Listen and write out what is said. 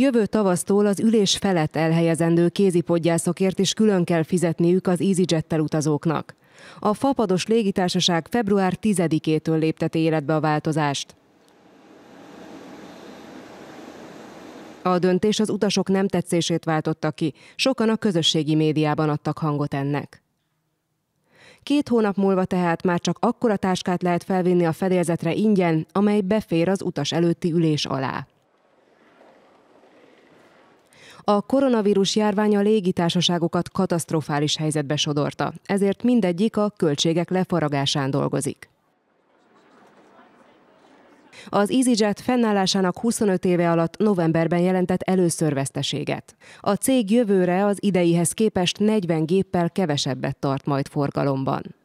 Jövő tavasztól az ülés felett elhelyezendő kézipodgyászokért is külön kell fizetniük az easyjet utazóknak. A Fapados légitársaság február 10-től lépteti életbe a változást. A döntés az utasok nem tetszését váltotta ki, sokan a közösségi médiában adtak hangot ennek. Két hónap múlva tehát már csak akkora táskát lehet felvinni a fedélzetre ingyen, amely befér az utas előtti ülés alá. A koronavírus járvány a légitársaságokat katasztrofális helyzetbe sodorta, ezért mindegyik a költségek lefaragásán dolgozik. Az EasyJet fennállásának 25 éve alatt novemberben jelentett először veszteséget. A cég jövőre az ideihez képest 40 géppel kevesebbet tart majd forgalomban.